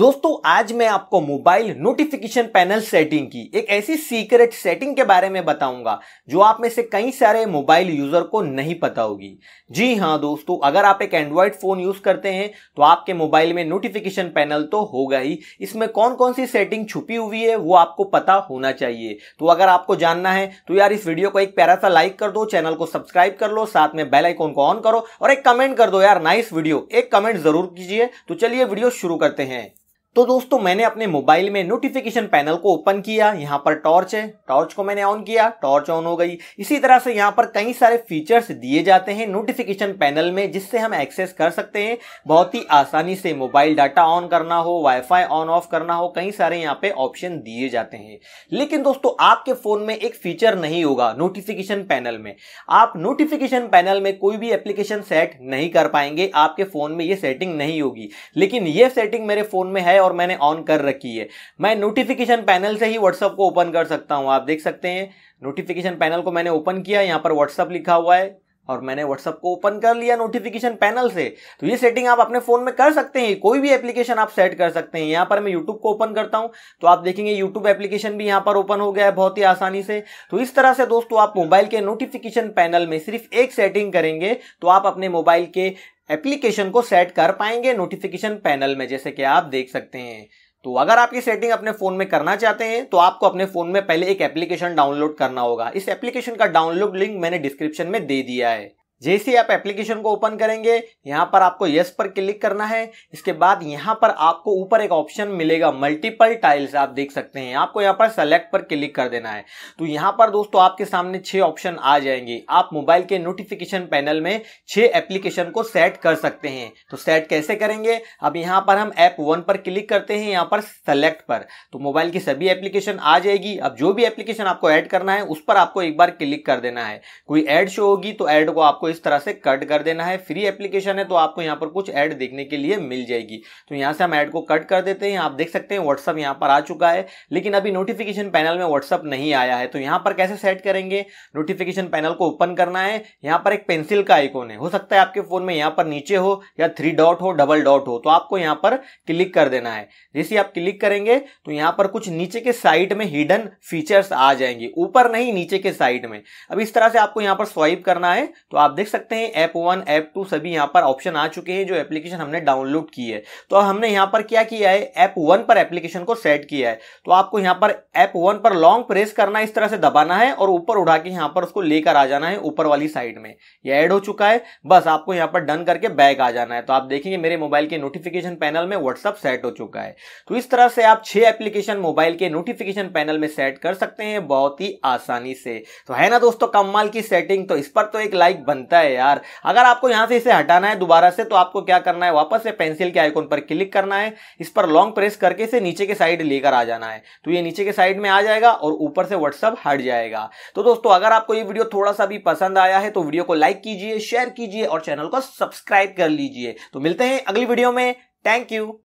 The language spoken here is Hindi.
दोस्तों आज मैं आपको मोबाइल नोटिफिकेशन पैनल सेटिंग की एक ऐसी सीक्रेट सेटिंग के बारे में बताऊंगा जो आप में से कई सारे मोबाइल यूजर को नहीं पता होगी जी हाँ दोस्तों अगर आप एक एंड्रॉयड फोन यूज करते हैं तो आपके मोबाइल में नोटिफिकेशन पैनल तो होगा ही इसमें कौन कौन सी सेटिंग छुपी हुई है वो आपको पता होना चाहिए तो अगर आपको जानना है तो यार इस वीडियो को एक प्यारा सा लाइक कर दो चैनल को सब्सक्राइब कर लो साथ में बेलाइकोन को ऑन करो और एक कमेंट कर दो यार नाइस वीडियो एक कमेंट जरूर कीजिए तो चलिए वीडियो शुरू करते हैं तो दोस्तों मैंने अपने मोबाइल में नोटिफिकेशन पैनल को ओपन किया यहाँ पर टॉर्च है टॉर्च को मैंने ऑन किया टॉर्च ऑन हो गई इसी तरह से यहाँ पर कई सारे फीचर्स दिए जाते हैं नोटिफिकेशन पैनल में जिससे हम एक्सेस कर सकते हैं बहुत ही आसानी से मोबाइल डाटा ऑन करना हो वाईफाई ऑन ऑफ करना हो कई सारे यहाँ पे ऑप्शन दिए जाते हैं लेकिन दोस्तों आपके फोन में एक फीचर नहीं होगा नोटिफिकेशन पैनल में आप नोटिफिकेशन पैनल में कोई भी एप्लीकेशन सेट नहीं कर पाएंगे आपके फोन में ये सेटिंग नहीं होगी लेकिन ये सेटिंग मेरे फोन में है और मैंने ऑन कर रखी है मैं नोटिफिकेशन पैनल से ही व्हाट्सअप को ओपन कर सकता हूँ आप देख सकते हैं नोटिफिकेशन पैनल को मैंने ओपन किया यहाँ पर व्हाट्सअप लिखा हुआ है और मैंने व्हाट्सअप को ओपन कर लिया नोटिफिकेशन पैनल से तो ये सेटिंग आप अपने फोन में कर सकते हैं कोई भी एप्लीकेशन आप सेट कर सकते हैं यहां पर मैं यूट्यूब को ओपन करता हूं तो आप देखेंगे यूट्यूब एप्लीकेशन भी यहां पर ओपन हो गया है बहुत ही आसानी से तो इस तरह से दोस्तों आप मोबाइल के नोटिफिकेशन पैनल में सिर्फ एक सेटिंग करेंगे तो आप अपने मोबाइल के एप्लीकेशन को सेट कर पाएंगे नोटिफिकेशन पैनल में जैसे कि आप देख सकते हैं तो अगर आप ये सेटिंग अपने फोन में करना चाहते हैं तो आपको अपने फोन में पहले एक एप्लीकेशन डाउनलोड करना होगा इस एप्लीकेशन का डाउनलोड लिंक मैंने डिस्क्रिप्शन में दे दिया है जैसे आप एप्लीकेशन को ओपन करेंगे यहाँ पर आपको यस पर क्लिक करना है इसके बाद यहाँ पर आपको ऊपर एक ऑप्शन मिलेगा मल्टीपल टाइल्स आप देख सकते हैं आपको यहाँ पर सेलेक्ट पर क्लिक कर देना है तो यहाँ पर दोस्तों आपके सामने छह ऑप्शन आ जाएंगे आप मोबाइल के नोटिफिकेशन पैनल में छह एप्लीकेशन को सेट कर सकते हैं तो सेट कैसे करेंगे अब यहाँ पर हम ऐप वन पर क्लिक करते हैं यहाँ पर सेलेक्ट पर तो मोबाइल की सभी एप्लीकेशन आ जाएगी अब जो भी एप्लीकेशन आपको ऐड करना है उस पर आपको एक बार क्लिक कर देना है कोई एड शो होगी तो एड को आपको इस तरह से कट कर देना है फ्री एप्लीकेशन है तो आपको यहाँ पर कुछ ऐड देखने के लिए मिल जाएगी तो यहाँ से हम ऐड को कट कर देते हैं आप देख सकते हैं व्हाट्सअप यहाँ पर आ चुका है लेकिन अभी नोटिफिकेशन पैनल में व्हाट्सअप नहीं आया है तो यहाँ पर कैसे सेट करेंगे नोटिफिकेशन पैनल को ओपन करना है यहाँ पर एक पेंसिल का आइकोन है हो सकता है आपके फोन में यहाँ पर नीचे हो या थ्री डॉट हो डबल डॉट हो तो आपको यहाँ पर क्लिक कर देना है जैसे आप क्लिक करेंगे तो यहाँ पर कुछ नीचे के साइड में हिडन फीचर्स आ जाएंगे ऊपर नहीं नीचे के साइड में अब इस तरह से आपको यहाँ पर स्वाइप करना है तो आप देख सकते हैं ऐप वन ऐप टू सभी यहाँ पर ऑप्शन आ चुके हैं जो एप्लीकेशन हमने डाउनलोड की है तो हमने यहाँ पर क्या किया है ऐप वन पर एप्लीकेशन को सेट किया है तो आपको यहाँ पर ऐप वन पर लॉन्ग प्रेस करना इस तरह से दबाना है और ऊपर उठा के यहाँ पर उसको लेकर आ जाना है ऊपर वाली साइड में ये ऐड हो चुका है बस आपको यहाँ पर डन करके बैक आ जाना है तो आप देखेंगे मेरे मोबाइल के नोटिफिकेशन पैनल में व्हाट्सअप सेट हो चुका है तो इस तरह से आप छह एप्लीकेशन मोबाइल के नोटिफिकेशन पैनल में सेट कर सकते हैं बहुत ही आसानी से तो है ना दोस्तों कमाल की सेटिंग तो इस पर तो एक लाइक बन बनता है यार अगर आपको यहां से इसे हटाना है दोबारा से तो आपको क्या करना है वापस से पेंसिल के आइकोन पर क्लिक करना है इस पर लॉन्ग प्रेस करके इसे नीचे के साइड लेकर आ जाना है तो ये नीचे के साइड में आ जाएगा और ऊपर से व्हाट्सअप हट जाएगा तो दोस्तों अगर आपको ये वीडियो थोड़ा सा भी पसंद आया है तो वीडियो को लाइक कीजिए शेयर कीजिए और चैनल को सब्सक्राइब कर लीजिए तो मिलते हैं अगली वीडियो में थैंक यू